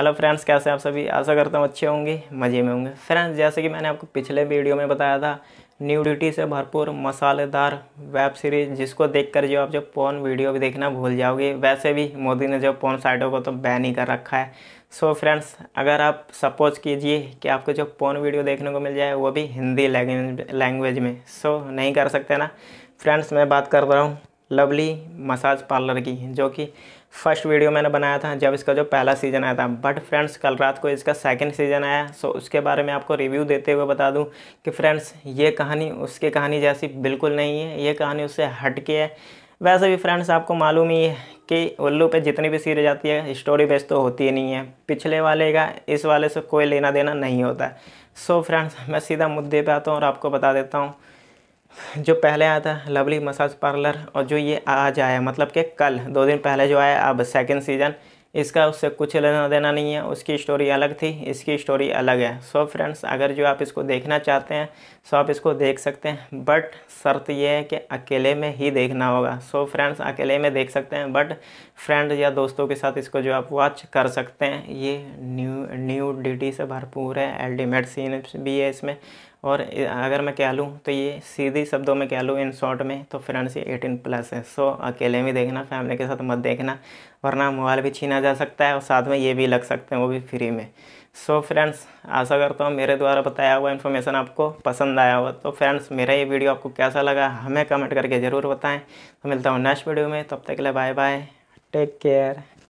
hello friends कैसे हैं आप सभी आशा करता हूँ अच्छे होंगे मज़े में होंगे फ्रेंड्स जैसे कि मैंने आपको पिछले वीडियो में बताया था न्यू ड्यूटी से भरपूर मसालेदार वेब सीरीज़ जिसको देखकर जो आप जो पोन वीडियो भी देखना भूल जाओगे वैसे भी मोदी ने जो पोन साइटों को तो बैन ही कर रखा है सो so फ्रेंड्स अगर आप सपोज कीजिए कि आपको जो पोन वीडियो देखने को मिल जाए वो भी हिंदी लैंग्वेज में सो so, नहीं कर सकते ना फ्रेंड्स मैं बात कर रहा हूँ लवली मसाज पार्लर की जो कि फर्स्ट वीडियो मैंने बनाया था जब इसका जो पहला सीज़न आया था बट फ्रेंड्स कल रात को इसका सेकंड सीज़न आया सो उसके बारे में आपको रिव्यू देते हुए बता दूं कि फ्रेंड्स ये कहानी उसकी कहानी जैसी बिल्कुल नहीं है ये कहानी उससे हट के है वैसे भी फ्रेंड्स आपको मालूम ही है कि उल्लू पे जितनी भी सीरीज आती है स्टोरी बेस तो होती ही नहीं है पिछले वाले का इस वाले से कोई लेना देना नहीं होता है सो so, फ्रेंड्स मैं सीधा मुद्दे पर आता हूँ और आपको बता देता हूँ जो पहले आया था लवली मसाज पार्लर और जो ये आज आया मतलब कि कल दो दिन पहले जो आया अब सेकंड सीज़न इसका उससे कुछ लेना देना नहीं है उसकी स्टोरी अलग थी इसकी स्टोरी अलग है सो so फ्रेंड्स अगर जो आप इसको देखना चाहते हैं सो आप इसको देख सकते हैं बट शर्त यह है कि अकेले में ही देखना होगा सो so फ्रेंड्स अकेले में देख सकते हैं बट फ्रेंड या दोस्तों के साथ इसको जो आप वॉच कर सकते हैं ये न्यू न्यू डी से भरपूर है एल्टीमेट सीन भी है इसमें और अगर मैं कह लूँ तो ये सीधे शब्दों में कह लूँ इन शॉर्ट में तो फ्रेंड्स ये एटीन प्लस है सो अकेले में देखना फैमिली के साथ मत देखना वरना मोबाइल भी छीना जा सकता है और साथ में ये भी लग सकते हैं वो भी फ्री में सो फ्रेंड्स आशा करता हूँ मेरे द्वारा बताया हुआ इन्फॉर्मेशन आपको पसंद आया हो तो फ्रेंड्स मेरा ये वीडियो आपको कैसा लगा हमें कमेंट करके ज़रूर बताएँ तो मिलता हूँ नेक्स्ट वीडियो में तब तक के लिए बाय बाय टेक केयर